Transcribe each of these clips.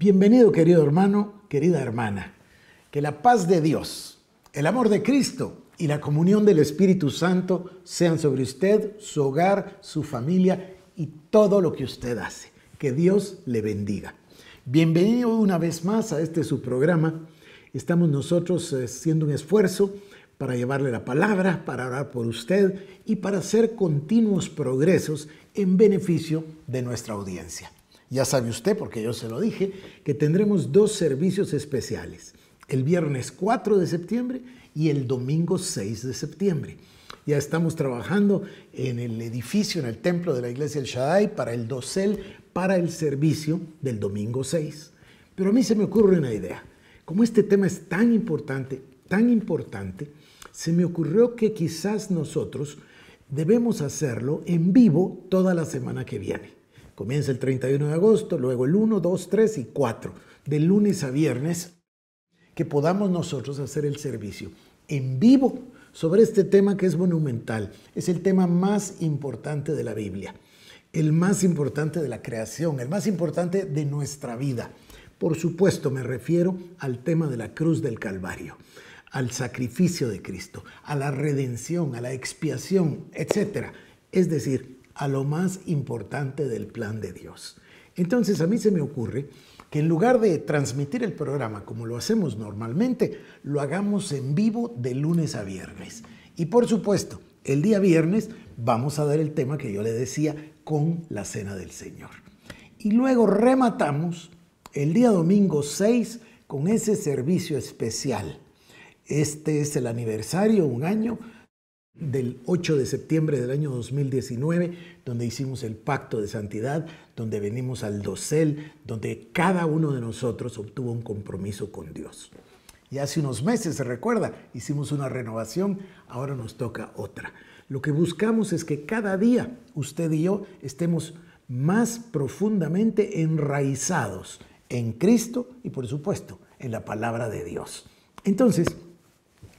Bienvenido querido hermano, querida hermana. Que la paz de Dios, el amor de Cristo y la comunión del Espíritu Santo sean sobre usted, su hogar, su familia y todo lo que usted hace. Que Dios le bendiga. Bienvenido una vez más a este su programa. Estamos nosotros eh, haciendo un esfuerzo para llevarle la palabra, para orar por usted y para hacer continuos progresos en beneficio de nuestra audiencia. Ya sabe usted, porque yo se lo dije, que tendremos dos servicios especiales, el viernes 4 de septiembre y el domingo 6 de septiembre. Ya estamos trabajando en el edificio, en el templo de la iglesia del Shaddai, para el dosel, para el servicio del domingo 6. Pero a mí se me ocurre una idea. Como este tema es tan importante, tan importante, se me ocurrió que quizás nosotros debemos hacerlo en vivo toda la semana que viene. Comienza el 31 de agosto, luego el 1, 2, 3 y 4, de lunes a viernes, que podamos nosotros hacer el servicio en vivo sobre este tema que es monumental. Es el tema más importante de la Biblia, el más importante de la creación, el más importante de nuestra vida. Por supuesto, me refiero al tema de la cruz del Calvario, al sacrificio de Cristo, a la redención, a la expiación, etc. Es decir, a lo más importante del plan de Dios. Entonces a mí se me ocurre que en lugar de transmitir el programa como lo hacemos normalmente, lo hagamos en vivo de lunes a viernes. Y por supuesto, el día viernes vamos a dar el tema que yo le decía con la Cena del Señor. Y luego rematamos el día domingo 6 con ese servicio especial. Este es el aniversario, un año del 8 de septiembre del año 2019, donde hicimos el pacto de santidad, donde venimos al dosel, donde cada uno de nosotros obtuvo un compromiso con Dios. Y hace unos meses, se recuerda, hicimos una renovación, ahora nos toca otra. Lo que buscamos es que cada día usted y yo estemos más profundamente enraizados en Cristo y por supuesto en la palabra de Dios. Entonces,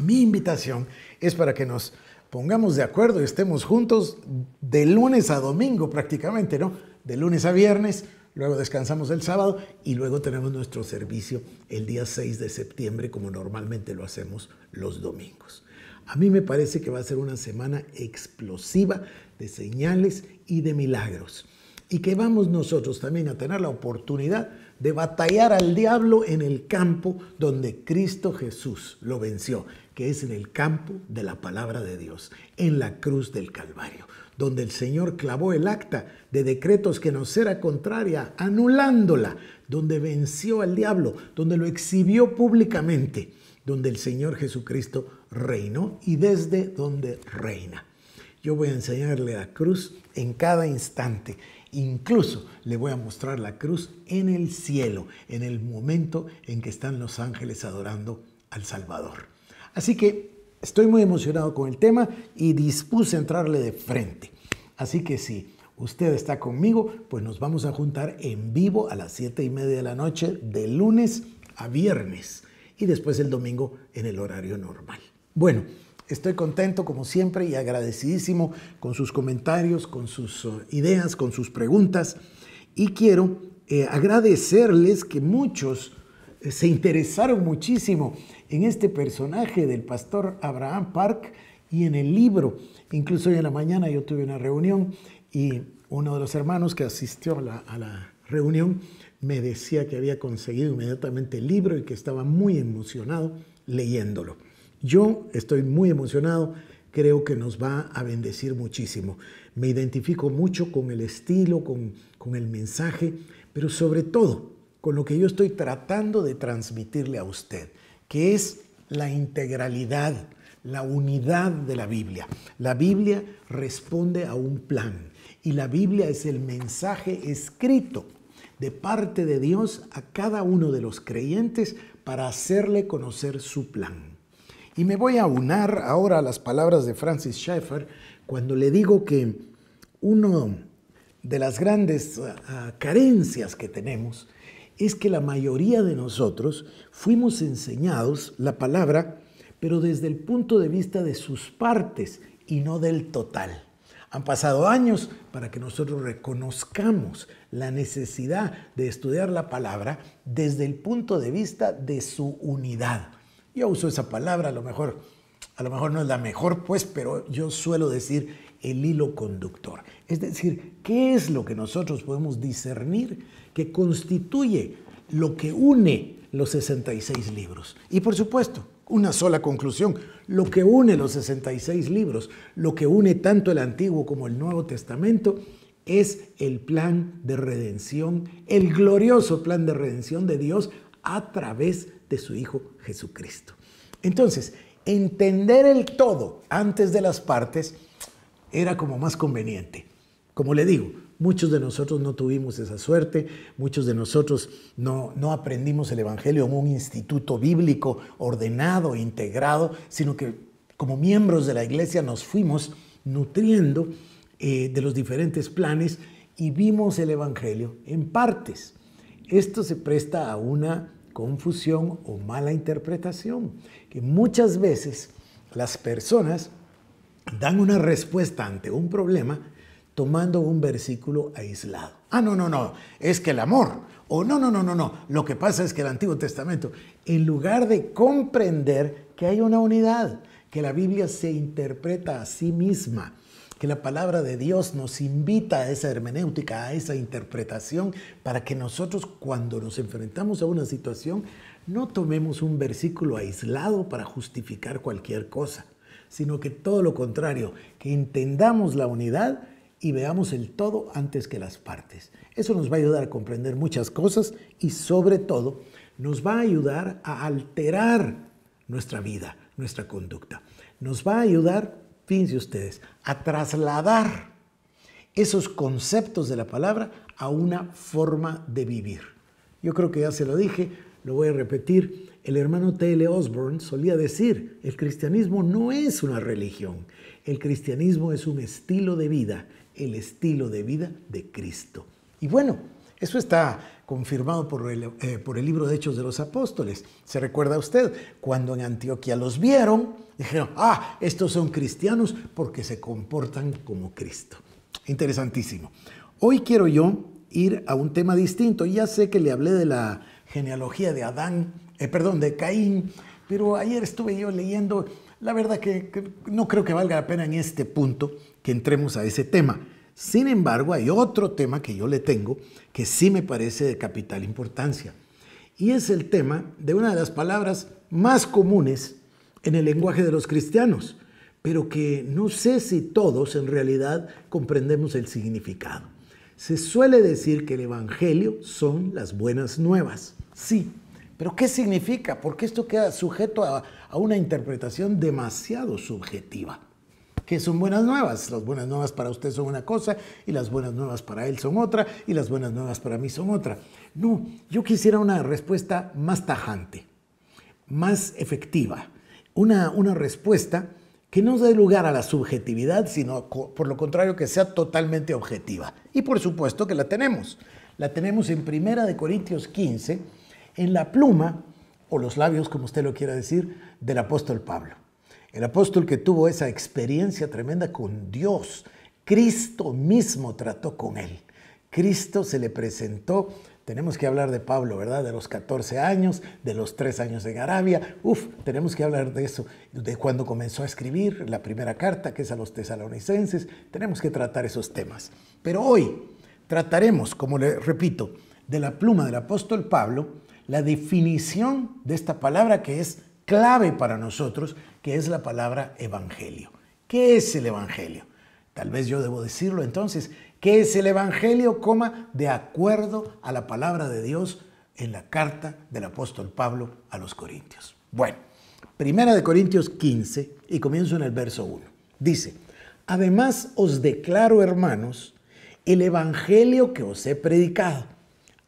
mi invitación es para que nos pongamos de acuerdo y estemos juntos de lunes a domingo prácticamente, ¿no? De lunes a viernes, luego descansamos el sábado y luego tenemos nuestro servicio el día 6 de septiembre como normalmente lo hacemos los domingos. A mí me parece que va a ser una semana explosiva de señales y de milagros y que vamos nosotros también a tener la oportunidad de batallar al diablo en el campo donde Cristo Jesús lo venció, que es en el campo de la palabra de Dios, en la cruz del Calvario, donde el Señor clavó el acta de decretos que nos era contraria, anulándola, donde venció al diablo, donde lo exhibió públicamente, donde el Señor Jesucristo reinó y desde donde reina. Yo voy a enseñarle la cruz en cada instante Incluso le voy a mostrar la cruz en el cielo, en el momento en que están los ángeles adorando al Salvador. Así que estoy muy emocionado con el tema y dispuse a entrarle de frente. Así que si usted está conmigo, pues nos vamos a juntar en vivo a las 7 y media de la noche, de lunes a viernes, y después el domingo en el horario normal. Bueno, Estoy contento como siempre y agradecidísimo con sus comentarios, con sus eh, ideas, con sus preguntas. Y quiero eh, agradecerles que muchos eh, se interesaron muchísimo en este personaje del pastor Abraham Park y en el libro. Incluso hoy en la mañana yo tuve una reunión y uno de los hermanos que asistió a la reunión me decía que había conseguido inmediatamente el libro y que estaba muy emocionado leyéndolo. Yo estoy muy emocionado, creo que nos va a bendecir muchísimo. Me identifico mucho con el estilo, con, el mensaje, pero sobre todo con lo que yo estoy tratando de transmitirle a usted, que es la integralidad, la unidad de la Biblia. La Biblia responde a un plan y la Biblia es el mensaje escrito de parte de Dios a cada uno de los creyentes para hacerle conocer su plan. Y me voy a unar ahora a las palabras de Francis Schaeffer cuando le digo que una de las grandes ah, ah, carencias que tenemos es que la mayoría de nosotros fuimos enseñados la palabra, pero desde el punto de vista de sus partes y no del total. Han pasado años para que nosotros reconozcamos la necesidad de estudiar la palabra desde el punto de vista de su unidad. Yo uso esa palabra, a lo mejor, a lo mejor no es la mejor, pues, pero yo suelo decir el hilo conductor. Es decir, ¿qué es lo que nosotros podemos discernir que constituye lo que une los 66 libros? Y por supuesto, una sola conclusión, lo que une los 66 libros, lo que une tanto el Antiguo como el Nuevo Testamento, es el plan de redención, el glorioso plan de redención de Dios a través de, de su Hijo Jesucristo. Entonces, entender el todo antes de las partes era como más conveniente. Como le digo, muchos de nosotros no tuvimos esa suerte, muchos de nosotros no, no aprendimos el Evangelio en un instituto bíblico ordenado, integrado, sino que como miembros de la iglesia nos fuimos nutriendo eh, de los diferentes planes y vimos el Evangelio en partes. Esto se presta a una confusión o mala interpretación, que muchas veces las personas dan una respuesta ante un problema tomando un versículo aislado. Ah, no, no, no, es que el amor. O no, no, no, no, no. Lo que pasa es que el Antiguo Testamento, en lugar de comprender que hay una unidad, que la Biblia se interpreta a sí misma, que la palabra de Dios nos invita a esa hermenéutica, a esa interpretación, para que nosotros cuando nos enfrentamos a una situación no tomemos un versículo aislado para justificar cualquier cosa, sino que todo lo contrario, que entendamos la unidad y veamos el todo antes que las partes. Eso nos va a ayudar a comprender muchas cosas y sobre todo nos va a ayudar a alterar nuestra vida, nuestra conducta. Nos va a ayudar fíjense ustedes, a trasladar esos conceptos de la palabra a una forma de vivir. Yo creo que ya se lo dije, lo voy a repetir. El hermano T.L. Osborne solía decir, el cristianismo no es una religión, el cristianismo es un estilo de vida, el estilo de vida de Cristo. Y bueno, eso está confirmado eh, por el, libro de Hechos de los Apóstoles. Se recuerda usted, cuando en Antioquia los vieron, dijeron, ah, estos son cristianos porque se comportan como Cristo. Interesantísimo. Hoy quiero yo ir a un tema distinto. Ya sé que le hablé de la genealogía de Adán, eh, perdón, de Caín, pero ayer estuve yo leyendo, la verdad que no creo que valga la pena en este punto que entremos a ese tema. Sin embargo, hay otro tema que yo le tengo que sí me parece de capital importancia. Y es el tema de una de las palabras más comunes en el lenguaje de los cristianos, pero que no sé si todos en realidad comprendemos el significado. Se suele decir que el Evangelio son las buenas nuevas. Sí, pero ¿qué significa? Porque esto queda sujeto a, una interpretación demasiado subjetiva que son buenas nuevas. Las buenas nuevas para usted son una cosa y las buenas nuevas para él son otra y las buenas nuevas para mí son otra. No, yo quisiera una respuesta más tajante, más efectiva, una, una respuesta que no dé lugar a la subjetividad, sino por lo contrario que sea totalmente objetiva. Y por supuesto que la tenemos. La tenemos en Primera de Corintios 15, en la pluma o los labios, como usted lo quiera decir, del apóstol Pablo. El apóstol que tuvo esa experiencia tremenda con Dios, Cristo mismo trató con él. Cristo se le presentó, tenemos que hablar de Pablo, ¿verdad? De los 14 años, de los 3 años en Arabia, uf, tenemos que hablar de eso, de cuando comenzó a escribir la primera carta, que es a los tesalonicenses, tenemos que tratar esos temas. Pero hoy trataremos, como le repito, de la pluma del apóstol Pablo, la definición de esta palabra que es clave para nosotros, que es la palabra evangelio. ¿Qué es el evangelio? Tal vez yo debo decirlo entonces, ¿qué es el evangelio, coma, de acuerdo a la palabra de Dios en la carta del apóstol Pablo a los Corintios? Bueno, Primera de Corintios 15 y comienzo en el verso 1. Dice, además os declaro, hermanos, el evangelio que os he predicado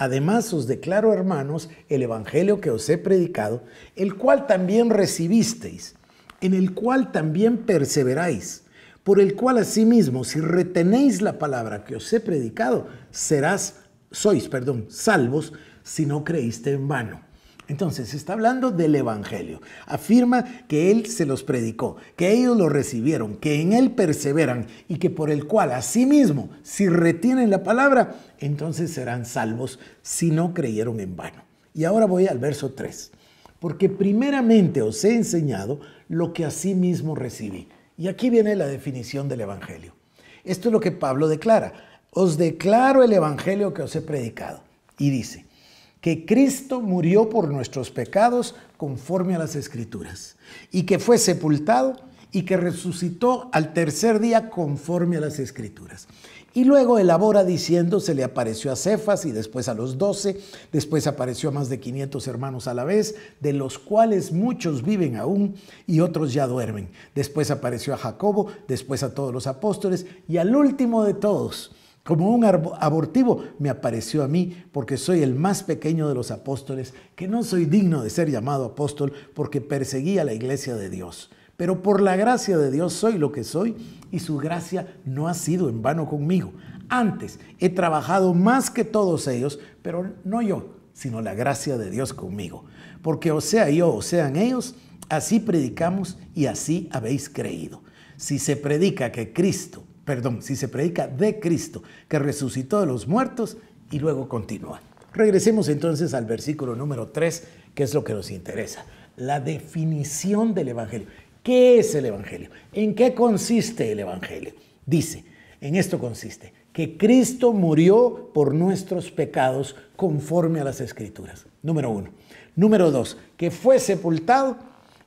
Además os declaro, hermanos, el Evangelio que os he predicado, el cual también recibisteis, en el cual también perseveráis, por el cual asimismo, si retenéis la palabra que os he predicado, serás, sois, perdón, salvos si no creíste en vano. Entonces, está hablando del Evangelio. Afirma que Él se los predicó, que ellos lo recibieron, que en Él perseveran y que por el cual a sí mismo, si retienen la palabra, entonces serán salvos si no creyeron en vano. Y ahora voy al verso 3. Porque primeramente os he enseñado lo que a sí mismo recibí. Y aquí viene la definición del Evangelio. Esto es lo que Pablo declara. Os declaro el Evangelio que os he predicado. Y dice, que Cristo murió por nuestros pecados conforme a las Escrituras, y que fue sepultado y que resucitó al tercer día conforme a las Escrituras. Y luego elabora diciendo, se le apareció a Cefas y después a los doce, después apareció a más de 500 hermanos a la vez, de los cuales muchos viven aún y otros ya duermen. Después apareció a Jacobo, después a todos los apóstoles y al último de todos, como un abortivo me apareció a mí, porque soy el más pequeño de los apóstoles, que no soy digno de ser llamado apóstol, porque perseguí a la iglesia de Dios. Pero por la gracia de Dios soy lo que soy y su gracia no ha sido en vano conmigo. Antes he trabajado más que todos ellos, pero no yo, sino la gracia de Dios conmigo. Porque o sea yo o sean ellos, así predicamos y así habéis creído. Si se predica que Cristo perdón, si se predica de Cristo, que resucitó de los muertos y luego continúa. Regresemos entonces al versículo número 3, que es lo que nos interesa, la definición del Evangelio. ¿Qué es el Evangelio? ¿En qué consiste el Evangelio? Dice, en esto consiste, que Cristo murió por nuestros pecados conforme a las Escrituras. Número uno. Número dos, que fue sepultado.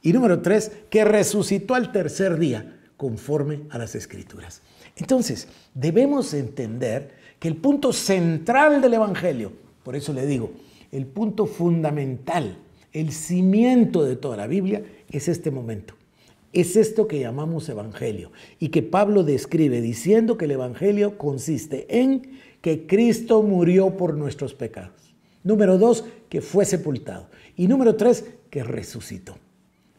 Y número tres, que resucitó al tercer día conforme a las Escrituras. Entonces, debemos entender que el punto central del Evangelio, por eso le digo, el punto fundamental, el cimiento de toda la Biblia, es este momento. Es esto que llamamos Evangelio y que Pablo describe diciendo que el Evangelio consiste en que Cristo murió por nuestros pecados. Número dos, que fue sepultado. Y número tres, que resucitó.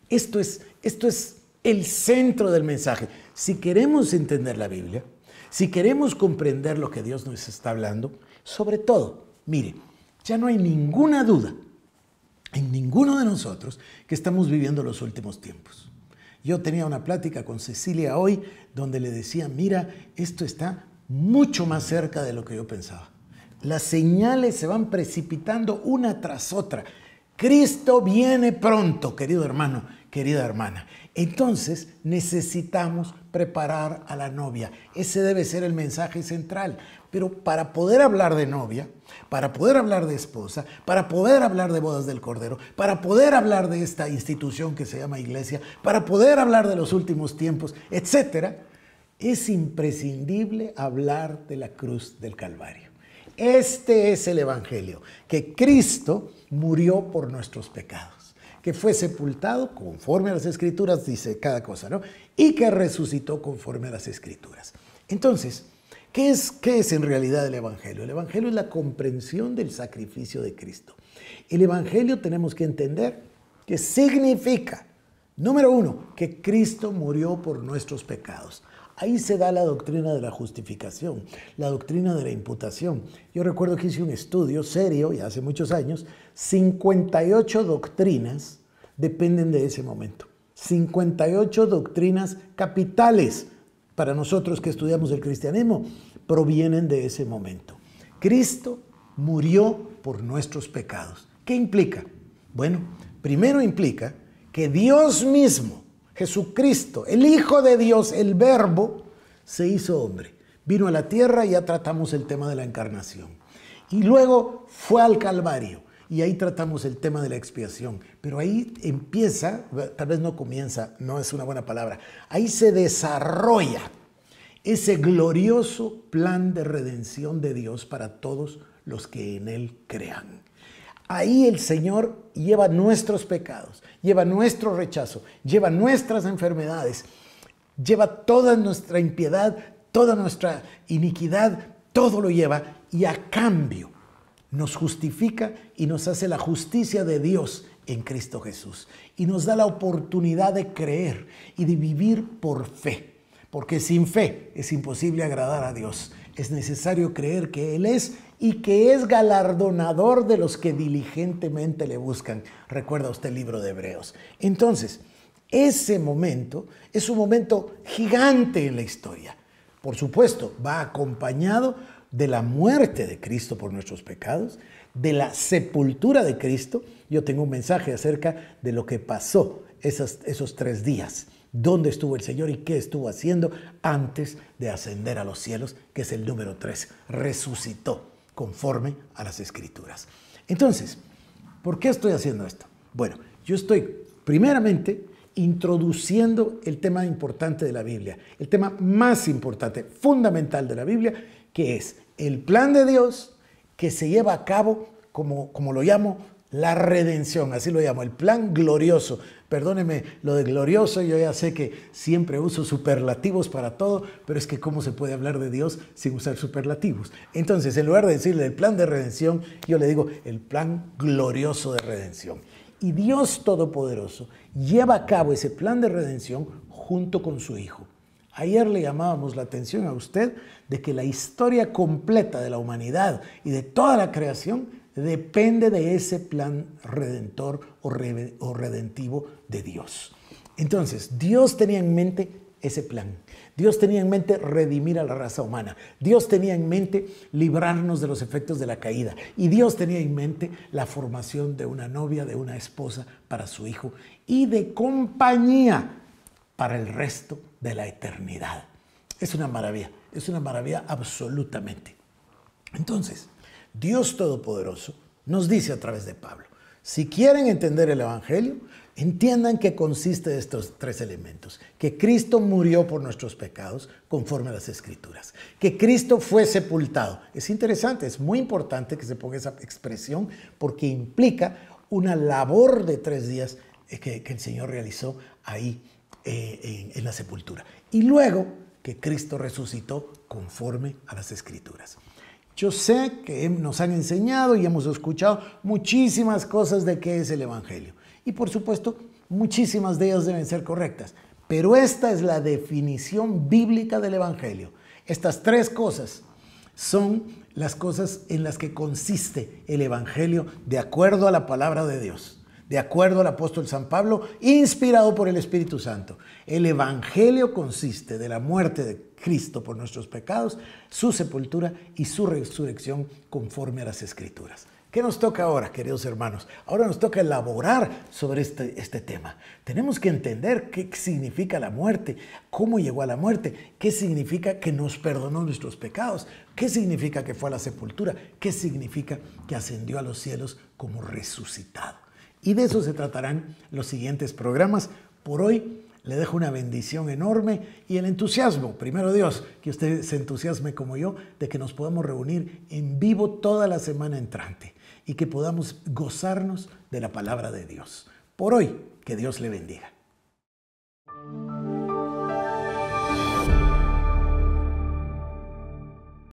Esto es, esto es el centro del mensaje. Si queremos entender la Biblia, si queremos comprender lo que Dios nos está hablando, sobre todo, mire, ya no hay ninguna duda en ninguno de nosotros que estamos viviendo los últimos tiempos. Yo tenía una plática con Cecilia hoy donde le decía, mira, esto está mucho más cerca de lo que yo pensaba. Las señales se van precipitando una tras otra. Cristo viene pronto, querido hermano querida hermana. Entonces necesitamos preparar a la novia. Ese debe ser el mensaje central. Pero para poder hablar de novia, para poder hablar de esposa, para poder hablar de bodas del Cordero, para poder hablar de esta institución que se llama iglesia, para poder hablar de los últimos tiempos, etc., es imprescindible hablar de la cruz del Calvario. Este es el Evangelio, que Cristo murió por nuestros pecados que fue sepultado conforme a las escrituras, dice cada cosa, ¿no? Y que resucitó conforme a las escrituras. Entonces, ¿qué es, ¿qué es en realidad el Evangelio? El Evangelio es la comprensión del sacrificio de Cristo. El Evangelio tenemos que entender que significa, número uno, que Cristo murió por nuestros pecados. Ahí se da la doctrina de la justificación, la doctrina de la imputación. Yo recuerdo que hice un estudio serio, ya hace muchos años, 58 doctrinas dependen de ese momento. 58 doctrinas capitales para nosotros que estudiamos el cristianismo provienen de ese momento. Cristo murió por nuestros pecados. ¿Qué implica? Bueno, primero implica que Dios mismo Jesucristo, el Hijo de Dios, el Verbo, se hizo hombre. Vino a la tierra y ya tratamos el tema de la encarnación. Y luego fue al Calvario y ahí tratamos el tema de la expiación. Pero ahí empieza, tal vez no comienza, no es una buena palabra, ahí se desarrolla ese glorioso plan de redención de Dios para todos los que en Él crean. Ahí el Señor lleva nuestros pecados, lleva nuestro rechazo, lleva nuestras enfermedades, lleva toda nuestra impiedad, toda nuestra iniquidad, todo lo lleva y a cambio nos justifica y nos hace la justicia de Dios en Cristo Jesús y nos da la oportunidad de creer y de vivir por fe, porque sin fe es imposible agradar a Dios. Es necesario creer que Él es y que es galardonador de los que diligentemente le buscan. Recuerda usted el libro de Hebreos. Entonces, ese momento es un momento gigante en la historia. Por supuesto, va acompañado de la muerte de Cristo por nuestros pecados, de la sepultura de Cristo. Yo tengo un mensaje acerca de lo que pasó esos, esos tres días, dónde estuvo el Señor y qué estuvo haciendo antes de ascender a los cielos, que es el número tres, resucitó conforme a las escrituras. Entonces, ¿por qué estoy haciendo esto? Bueno, yo estoy primeramente introduciendo el tema importante de la Biblia, el tema más importante, fundamental de la Biblia, que es el plan de Dios que se lleva a cabo, como, como lo llamo, la redención, así lo llamo, el plan glorioso, Perdóneme lo de glorioso, yo ya sé que siempre uso superlativos para todo, pero es que cómo se puede hablar de Dios sin usar superlativos. Entonces, en lugar de decirle el plan de redención, yo le digo el plan glorioso de redención. Y Dios Todopoderoso lleva a cabo ese plan de redención junto con su Hijo. Ayer le llamábamos la atención a usted de que la historia completa de la humanidad y de toda la creación depende de ese plan redentor o, redentivo de Dios. Entonces, Dios tenía en mente ese plan. Dios tenía en mente redimir a la raza humana. Dios tenía en mente librarnos de los efectos de la caída. Y Dios tenía en mente la formación de una novia, de una esposa para su hijo y de compañía para el resto de la eternidad. Es una maravilla, es una maravilla absolutamente. Entonces, Dios Todopoderoso nos dice a través de Pablo, si quieren entender el Evangelio, entiendan que consiste de estos tres elementos, que Cristo murió por nuestros pecados conforme a las Escrituras, que Cristo fue sepultado. Es interesante, es muy importante que se ponga esa expresión porque implica una labor de tres días eh, que, el Señor realizó ahí eh, en la sepultura. Y luego que Cristo resucitó conforme a las Escrituras. Yo sé que nos han enseñado y hemos escuchado muchísimas cosas de qué es el Evangelio. Y por supuesto, muchísimas de ellas deben ser correctas. Pero esta es la definición bíblica del Evangelio. Estas tres cosas son las cosas en las que consiste el Evangelio de acuerdo a la palabra de Dios de acuerdo al apóstol San Pablo, inspirado por el Espíritu Santo. El Evangelio consiste de la muerte de Cristo por nuestros pecados, su sepultura y su resurrección conforme a las Escrituras. ¿Qué nos toca ahora, queridos hermanos? Ahora nos toca elaborar sobre este, este tema. Tenemos que entender qué significa la muerte, cómo llegó a la muerte, qué significa que nos perdonó nuestros pecados, qué significa que fue a la sepultura, qué significa que ascendió a los cielos como resucitado. Y de eso se tratarán los siguientes programas. Por hoy le dejo una bendición enorme y el entusiasmo, primero Dios, que usted se entusiasme como yo, de que nos podamos reunir en vivo toda la semana entrante y que podamos gozarnos de la palabra de Dios. Por hoy, que Dios le bendiga.